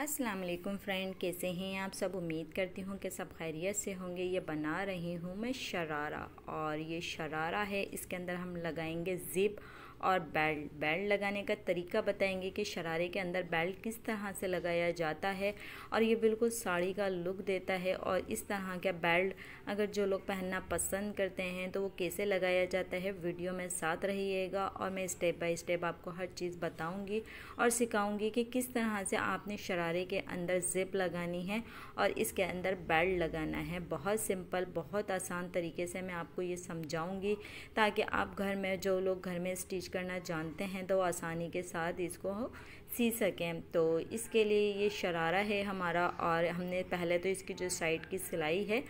अस्सलाम वालेकुम फ्रेंड कैसे हैं आप सब उम्मीद करती हूँ कि सब खैरियत से होंगे ये बना रही हूँ मैं शरारा और ये शरारा है इसके अंदर हम लगाएंगे ज़िप और बेल्ट बेल्ट लगाने का तरीका बताएंगे कि शरारे के अंदर बेल्ट किस तरह से लगाया जाता है और ये बिल्कुल साड़ी का लुक देता है और इस तरह का बेल्ट अगर जो लोग पहनना पसंद करते हैं तो वो कैसे लगाया जाता है वीडियो में साथ रहिएगा और मैं स्टेप बाय स्टेप आपको हर चीज़ बताऊँगी और सिखाऊँगी कि किस तरह से आपने शरारे के अंदर जिप लगानी है और इसके अंदर बेल्ट लगाना है बहुत सिंपल बहुत आसान तरीके से मैं आपको ये समझाऊँगी ताकि आप घर में जो लोग घर में स्टिच करना जानते हैं तो आसानी के साथ इसको सी सकें तो इसके लिए ये शरारा है हमारा और हमने पहले तो इसकी जो साइड की सिलाई है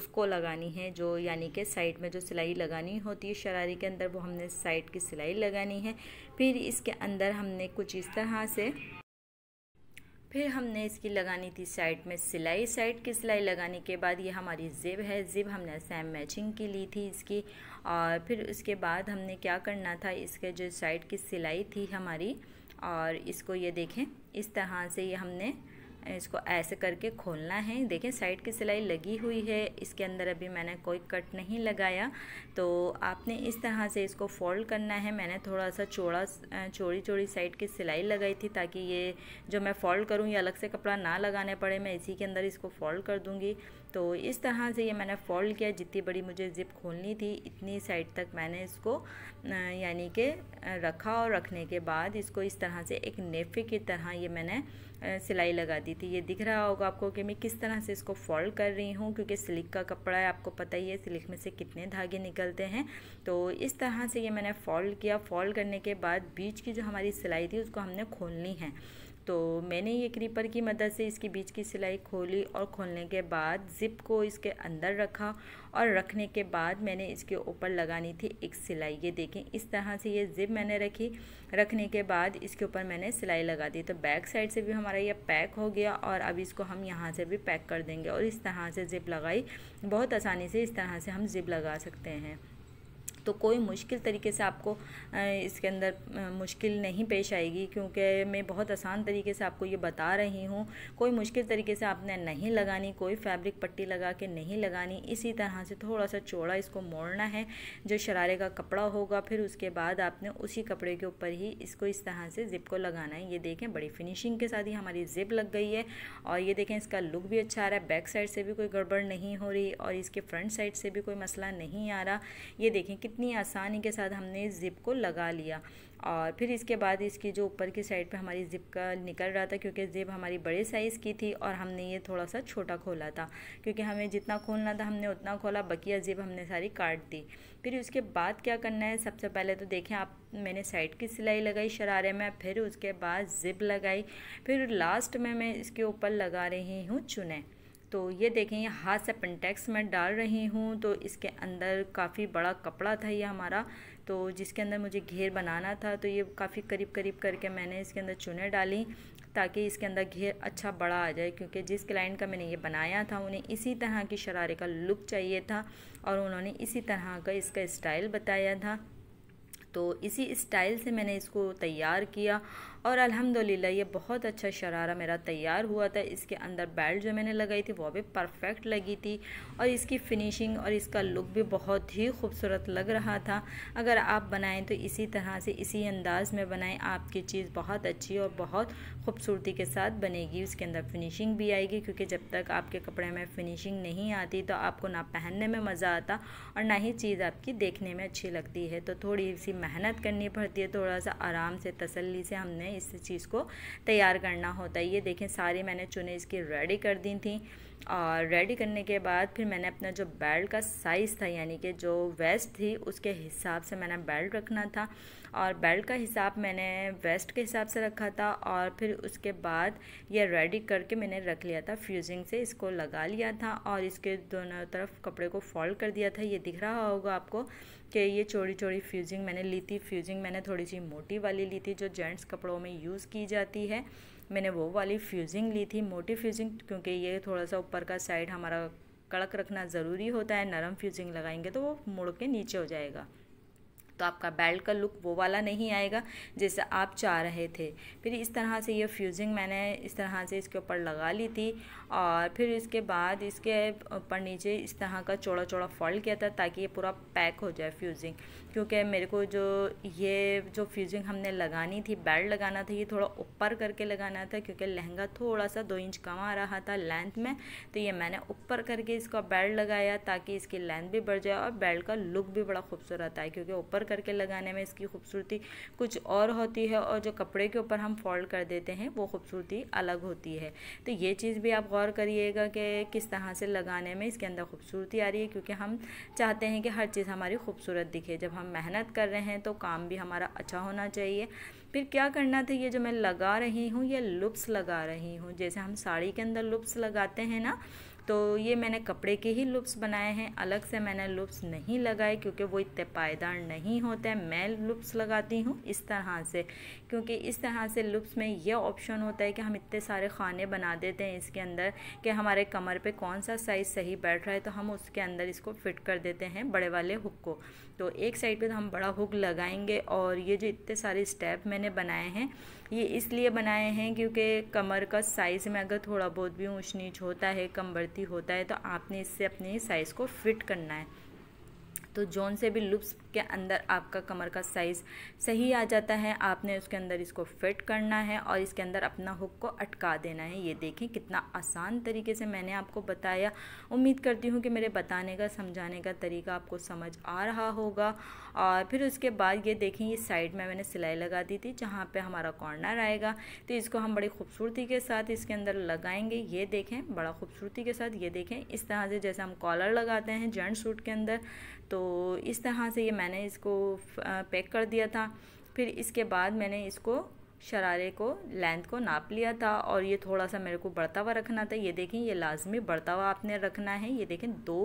उसको लगानी है जो यानी कि साइड में जो सिलाई लगानी होती है शरारे के अंदर वो हमने साइड की सिलाई लगानी है फिर इसके अंदर हमने कुछ इस तरह से फिर हमने इसकी लगानी थी साइड में सिलाई साइड की सिलाई लगाने के बाद ये हमारी ज़िब है ज़िब हमने सेम मैचिंग की ली थी इसकी और फिर उसके बाद हमने क्या करना था इसके जो साइड की सिलाई थी हमारी और इसको ये देखें इस तरह से ये हमने इसको ऐसे करके खोलना है देखें साइड की सिलाई लगी हुई है इसके अंदर अभी मैंने कोई कट नहीं लगाया तो आपने इस तरह से इसको फोल्ड करना है मैंने थोड़ा सा चौड़ा चौड़ी चौड़ी साइड की सिलाई लगाई थी ताकि ये जो मैं फोल्ड करूँ या अलग से कपड़ा ना लगाने पड़े मैं इसी के अंदर इसको फोल्ड कर दूँगी तो इस तरह से ये मैंने फोल्ड किया जितनी बड़ी मुझे ज़िप खोलनी थी इतनी साइड तक मैंने इसको यानी कि रखा और रखने के बाद इसको इस तरह से एक नेफे की तरह ये मैंने सिलाई लगा दी थी ये दिख रहा होगा आपको कि मैं किस तरह से इसको फोल्ड कर रही हूँ क्योंकि सिल्क का कपड़ा है आपको पता ही है सिल्क में से कितने धागे निकलते हैं तो इस तरह से ये मैंने फोल्ड किया फोल्ड करने के बाद बीच की जो हमारी सिलाई थी उसको हमने खोलनी है तो मैंने ये क्रीपर की मदद से इसके बीच की सिलाई खोली और खोलने के बाद ज़िप को इसके अंदर रखा और रखने के बाद मैंने इसके ऊपर लगानी थी एक सिलाई ये देखें इस तरह से ये ज़िप मैंने रखी रखने के बाद इसके ऊपर मैंने सिलाई लगा दी तो बैक साइड से भी हमारा ये पैक हो गया और अब इसको हम यहाँ से भी पैक कर देंगे और इस तरह से ज़िप लगाई बहुत आसानी से इस तरह से हम ज़िप लगा सकते हैं तो कोई मुश्किल तरीके से आपको इसके अंदर मुश्किल नहीं पेश आएगी क्योंकि मैं बहुत आसान तरीके से आपको ये बता रही हूँ कोई मुश्किल तरीके से आपने नहीं लगानी कोई फैब्रिक पट्टी लगा के नहीं लगानी इसी तरह से थोड़ा सा चौड़ा इसको मोड़ना है जो शरारे का कपड़ा होगा फिर उसके बाद आपने उसी कपड़े के ऊपर ही इसको इस तरह से ज़िप को लगाना है ये देखें बड़ी फिनिशिंग के साथ ही हमारी ज़िप लग गई है और ये देखें इसका लुक भी अच्छा आ रहा है बैक साइड से भी कोई गड़बड़ नहीं हो रही और इसके फ्रंट साइड से भी कोई मसला नहीं आ रहा ये देखें कि कितनी आसानी के साथ हमने इस ज़िप को लगा लिया और फिर इसके बाद इसकी जो ऊपर की साइड पे हमारी ज़िप का निकल रहा था क्योंकि ज़िप हमारी बड़े साइज़ की थी और हमने ये थोड़ा सा छोटा खोला था क्योंकि हमें जितना खोलना था हमने उतना खोला बकिया ज़िप हमने सारी काट दी फिर उसके बाद क्या करना है सबसे पहले तो देखें आप मैंने साइड की सिलाई लगाई शरारे में फिर उसके बाद ज़िप लगाई फिर लास्ट में मैं इसके ऊपर लगा रही हूँ चुने तो ये देखें ये हाथ से पेंटेक्स मैं डाल रही हूँ तो इसके अंदर काफ़ी बड़ा कपड़ा था ये हमारा तो जिसके अंदर मुझे घेर बनाना था तो ये काफ़ी करीब करीब करके मैंने इसके अंदर चुने डाली ताकि इसके अंदर घेर अच्छा बड़ा आ जाए क्योंकि जिस क्लाइंट का मैंने ये बनाया था उन्हें इसी तरह की शरारे का लुक चाहिए था और उन्होंने इसी तरह का इसका इस्टाइल बताया था तो इसी स्टाइल से मैंने इसको तैयार किया और अल्हम्दुलिल्लाह ये बहुत अच्छा शरारा मेरा तैयार हुआ था इसके अंदर बेल्ट जो मैंने लगाई थी वो भी परफेक्ट लगी थी और इसकी फिनिशिंग और इसका लुक भी बहुत ही खूबसूरत लग रहा था अगर आप बनाएं तो इसी तरह से इसी अंदाज़ में बनाएं आपकी चीज़ बहुत अच्छी और बहुत खूबसूरती के साथ बनेगी उसके अंदर फिनिशिंग भी आएगी क्योंकि जब तक आपके कपड़े में फिनिशिंग नहीं आती तो आपको ना पहनने में मज़ा आता और ना ही चीज़ आपकी देखने में अच्छी लगती है तो थोड़ी सी मेहनत करनी पड़ती है थोड़ा सा आराम से तसल्ली से हमने इस चीज़ को तैयार करना होता है ये देखें सारी मैंने चुने इसकी रेडी कर दी थी और रेडी करने के बाद फिर मैंने अपना जो बेल्ट का साइज़ था यानी कि जो वेस्ट थी उसके हिसाब से मैंने बेल्ट रखना था और बेल्ट का हिसाब मैंने वेस्ट के हिसाब से रखा था और फिर उसके बाद ये रेडी करके मैंने रख लिया था फ्यूजिंग से इसको लगा लिया था और इसके दोनों तरफ कपड़े को फोल्ड कर दिया था ये दिख रहा होगा आपको कि ये चौड़ी चौड़ी फ्यूजिंग मैंने ली थी फ्यूजिंग मैंने थोड़ी सी मोटी वाली ली थी जो जेंट्स कपड़ों में यूज़ की जाती है मैंने वो वाली फ्यूज़िंग ली थी मोटी फ्यूज़िंग क्योंकि ये थोड़ा सा ऊपर का साइड हमारा कड़क रखना ज़रूरी होता है नरम फ्यूज़िंग लगाएंगे तो वो मुड़ के नीचे हो जाएगा तो आपका बेल्ट का लुक वो वाला नहीं आएगा जैसे आप चाह रहे थे फिर इस तरह से ये फ्यूजिंग मैंने इस तरह से इसके ऊपर लगा ली थी और फिर इसके बाद इसके ऊपर नीचे इस तरह का चौड़ा चौड़ा फॉल्ट किया था ताकि ये पूरा पैक हो जाए फ्यूजिंग क्योंकि मेरे को जो ये जो फ्यूजिंग हमने लगानी थी बेल्ट लगाना था ये थोड़ा ऊपर करके लगाना था क्योंकि लहंगा थोड़ा सा दो इंच कम आ रहा था लेंथ में तो ये मैंने ऊपर करके इसका बेल्ट लगाया ताकि इसकी लेंथ भी बढ़ जाए और बेल्ट का लुक भी बड़ा खूबसूरत आए क्योंकि ऊपर करके लगाने में इसकी खूबसूरती कुछ और होती है और जो कपड़े के ऊपर हम फोल्ड कर देते हैं वो खूबसूरती अलग होती है तो ये चीज़ भी आप गौर करिएगा कि किस तरह से लगाने में इसके अंदर खूबसूरती आ रही है क्योंकि हम चाहते हैं कि हर चीज़ हमारी खूबसूरत दिखे जब हम मेहनत कर रहे हैं तो काम भी हमारा अच्छा होना चाहिए फिर क्या करना था ये जो मैं लगा रही हूँ ये लुप्स लगा रही हूँ जैसे हम साड़ी के अंदर लुप्स लगाते हैं ना तो ये मैंने कपड़े के ही लुप्स बनाए हैं अलग से मैंने लुप्स नहीं लगाए क्योंकि वो इतने पायदार नहीं होते हैं मैं लुप्स लगाती हूँ इस तरह से क्योंकि इस तरह से लुप्स में ये ऑप्शन होता है कि हम इतने सारे खाने बना देते हैं इसके अंदर कि हमारे कमर पर कौन सा साइज़ सही बैठ रहा है तो हम उसके अंदर इसको फिट कर देते हैं बड़े वाले हुक को तो एक साइड पर तो हम बड़ा हुक लगाएंगे और ये जो इतने सारे स्टेप मैंने मैंने बनाए हैं ये इसलिए बनाए हैं क्योंकि कमर का साइज़ में अगर थोड़ा बहुत भी ऊँच नीच होता है कम बढ़ती होता है तो आपने इससे अपने साइज़ को फिट करना है तो जोन से भी लुप्स इसके अंदर आपका कमर का साइज़ सही आ जाता है आपने उसके अंदर इसको फिट करना है और इसके अंदर अपना हुक को अटका देना है ये देखें कितना आसान तरीके से मैंने आपको बताया उम्मीद करती हूँ कि मेरे बताने का समझाने का तरीका आपको समझ आ रहा होगा और फिर उसके बाद ये देखें ये साइड में मैंने सिलाई लगा दी थी जहाँ पर हमारा कॉर्नर आएगा तो इसको हम बड़ी खूबसूरती के साथ इसके अंदर लगाएंगे ये देखें बड़ा खूबसूरती के साथ ये देखें इस तरह से जैसे हम कॉलर लगाते हैं जेंट सूट के अंदर तो इस तरह से ये मैं मैंने इसको पैक कर दिया था फिर इसके बाद मैंने इसको शरारे को लेंथ को नाप लिया था और ये थोड़ा सा मेरे को बढ़ता हुआ रखना था ये देखें ये लाजमी बढ़ता हुआ आपने रखना है ये देखें दो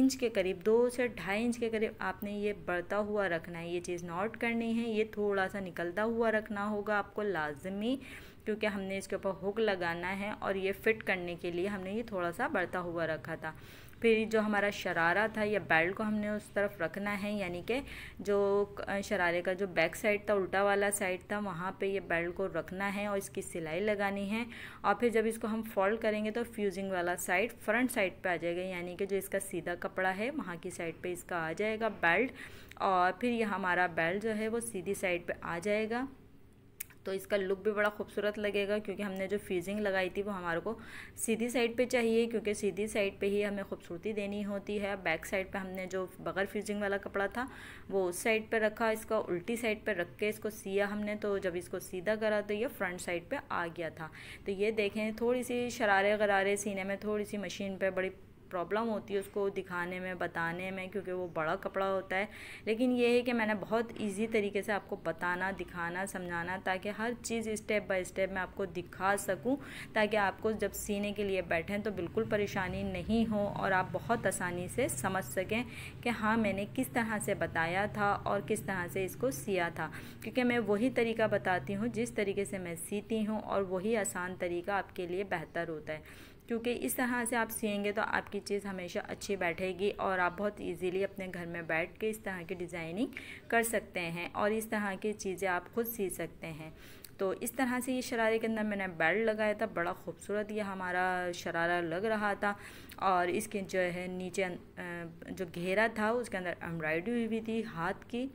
इंच के करीब दो से ढाई इंच के करीब आपने ये बढ़ता हुआ रखना है ये चीज़ नोट करनी है ये थोड़ा सा निकलता हुआ रखना होगा आपको लाजमी क्योंकि हमने इसके ऊपर हुक लगाना है और ये फिट करने के लिए हमने ये थोड़ा सा बढ़ता हुआ रखा था फिर जो हमारा शरारा था या बेल्ट को हमने उस तरफ रखना है यानी कि जो शरारे का जो बैक साइड था उल्टा वाला साइड था वहाँ पे ये बेल्ट को रखना है और इसकी सिलाई लगानी है और फिर जब इसको हम फोल्ड करेंगे तो फ्यूजिंग वाला साइड फ्रंट साइड पर आ जाएगा यानी कि जो इसका सीधा कपड़ा है वहाँ की साइड पर इसका आ जाएगा बेल्ट और फिर ये हमारा बेल्ट जो है वो सीधी साइड पर आ जाएगा तो इसका लुक भी बड़ा खूबसूरत लगेगा क्योंकि हमने जो फ्रीजिंग लगाई थी वो हमारे को सीधी साइड पे चाहिए क्योंकि सीधी साइड पे ही हमें खूबसूरती देनी होती है बैक साइड पे हमने जो बगैर फ्रीजिंग वाला कपड़ा था वो उस साइड पे रखा इसका उल्टी साइड पे रख के इसको सिया हमने तो जब इसको सीधा करा तो ये फ्रंट साइड पर आ गया था तो ये देखें थोड़ी सी शरारे गरारे सीने में थोड़ी सी मशीन पर बड़ी प्रॉब्लम होती है उसको दिखाने में बताने में क्योंकि वो बड़ा कपड़ा होता है लेकिन ये है कि मैंने बहुत ईजी तरीके से आपको बताना दिखाना समझाना ताकि हर चीज़ स्टेप बाय स्टेप मैं आपको दिखा सकूँ ताकि आपको जब सीने के लिए बैठें तो बिल्कुल परेशानी नहीं हो और आप बहुत आसानी से समझ सकें कि हाँ मैंने किस तरह से बताया था और किस तरह से इसको सिया था क्योंकि मैं वही तरीका बताती हूँ जिस तरीके से मैं सीती हूँ और वही आसान तरीका आपके लिए बेहतर होता है क्योंकि इस तरह से आप सीएंगे तो आपकी चीज़ हमेशा अच्छी बैठेगी और आप बहुत इजीली अपने घर में बैठ के इस तरह की डिज़ाइनिंग कर सकते हैं और इस तरह की चीज़ें आप खुद सी सकते हैं तो इस तरह से ये शरारे के अंदर मैंने बेल्ट लगाया था बड़ा खूबसूरत ये हमारा शरारा लग रहा था और इसके जो है नीचे अं, अं, जो घेरा था उसके अंदर एम्ब्रॉयडरी हुई भी थी हाथ की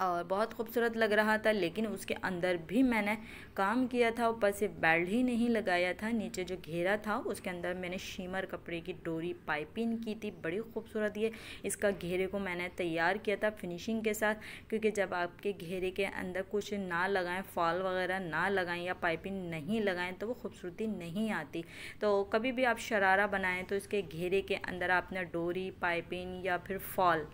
और बहुत खूबसूरत लग रहा था लेकिन उसके अंदर भी मैंने काम किया था ऊपर से बेल्ट ही नहीं लगाया था नीचे जो घेरा था उसके अंदर मैंने शीमर कपड़े की डोरी पाइपिंग की थी बड़ी खूबसूरत ये इसका घेरे को मैंने तैयार किया था फिनिशिंग के साथ क्योंकि जब आपके घेरे के अंदर कुछ ना लगाएं फॉल वगैरह ना लगाएं या पाइपिंग नहीं लगाएं तो वो खूबसूरती नहीं आती तो कभी भी आप शरारा बनाएं तो इसके घेरे के अंदर आपने डोरी पाइपिंग या फिर फॉल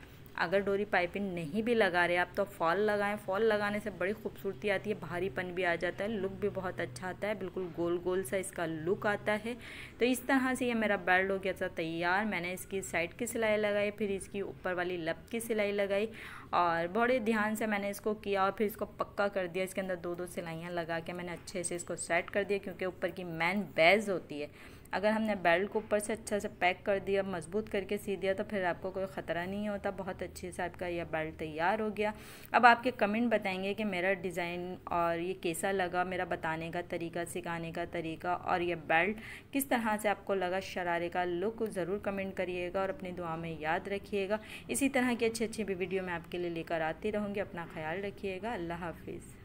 अगर डोरी पाइपिंग नहीं भी लगा रहे आप तो फॉल लगाएं फॉल लगाने से बड़ी खूबसूरती आती है भारीपन भी आ जाता है लुक भी बहुत अच्छा आता है बिल्कुल गोल गोल सा इसका लुक आता है तो इस तरह से ये मेरा बेल्ट हो गया था तैयार मैंने इसकी साइड की सिलाई लगाई फिर इसकी ऊपर वाली लब की सिलाई लगाई और बड़े ध्यान से मैंने इसको किया और फिर इसको पक्का कर दिया इसके अंदर दो दो सिलाइयाँ लगा के मैंने अच्छे से इसको सेट कर दिया क्योंकि ऊपर की मैन बेज होती है अगर हमने बेल्ट को ऊपर से अच्छा से पैक कर दिया मजबूत करके सी दिया तो फिर आपको कोई ख़तरा नहीं होता बहुत अच्छे से आपका यह बेल्ट तैयार हो गया अब आपके कमेंट बताएंगे कि मेरा डिज़ाइन और ये कैसा लगा मेरा बताने का तरीका सिखाने का तरीका और यह बेल्ट किस तरह से आपको लगा शरारे का लुक ज़रूर कमेंट करिएगा और अपनी दुआ में याद रखिएगा इसी तरह की अच्छी अच्छी वीडियो मैं आपके लिए लेकर आती रहूँगी अपना ख्याल रखिएगा अल्लाह हाफिज़